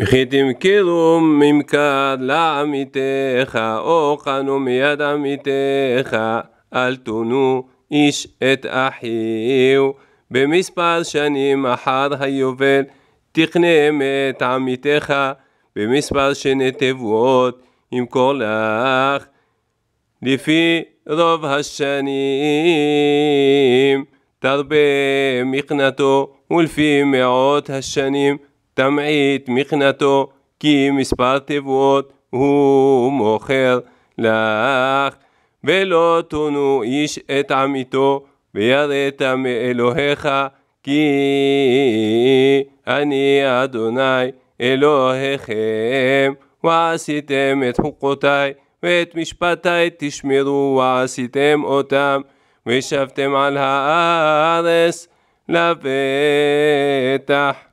וכי תמכרו ממכר לעמיתך, חנו מיד עמיתך, אל תונו איש את אחיו. במספר שנים אחר היובל, תכנם את עמיתך, במספר שני תבואות, ימכור לך, לפי רוב השנים, תרבה מכנתו, ולפי מאות השנים, תמעיט מכנתו, כי מספר תבואות הוא מוכר לך. ולא תונו איש את עמיתו, ויראת מאלוהיך, כי אני אדוני אלוהיכם, ועשיתם את חוקותיי, ואת משפטיי תשמרו, ועשיתם אותם, ושבתם על הארץ לבטח.